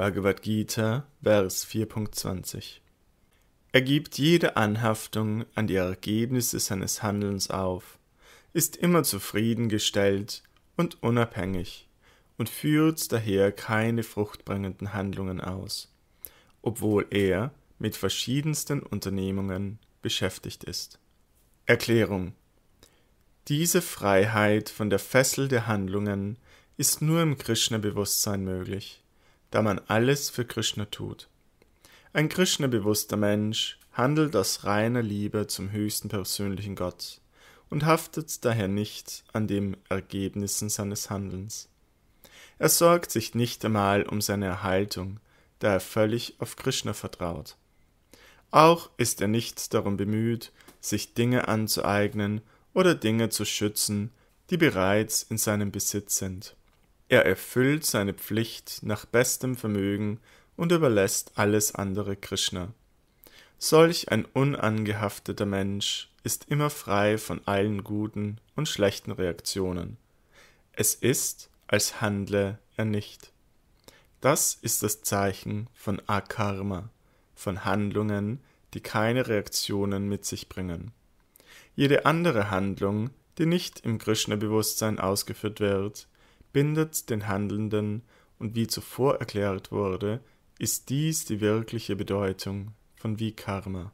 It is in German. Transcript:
Bhagavad Gita, Vers 4.20. Er gibt jede Anhaftung an die Ergebnisse seines Handelns auf, ist immer zufriedengestellt und unabhängig und führt daher keine fruchtbringenden Handlungen aus, obwohl er mit verschiedensten Unternehmungen beschäftigt ist. Erklärung Diese Freiheit von der Fessel der Handlungen ist nur im Krishna-Bewusstsein möglich da man alles für Krishna tut. Ein Krishna-bewusster Mensch handelt aus reiner Liebe zum höchsten persönlichen Gott und haftet daher nicht an den Ergebnissen seines Handelns. Er sorgt sich nicht einmal um seine Erhaltung, da er völlig auf Krishna vertraut. Auch ist er nicht darum bemüht, sich Dinge anzueignen oder Dinge zu schützen, die bereits in seinem Besitz sind. Er erfüllt seine Pflicht nach bestem Vermögen und überlässt alles andere Krishna. Solch ein unangehafteter Mensch ist immer frei von allen guten und schlechten Reaktionen. Es ist, als handle er nicht. Das ist das Zeichen von Akarma, von Handlungen, die keine Reaktionen mit sich bringen. Jede andere Handlung, die nicht im Krishna-Bewusstsein ausgeführt wird, bindet den Handelnden, und wie zuvor erklärt wurde, ist dies die wirkliche Bedeutung von Vikarma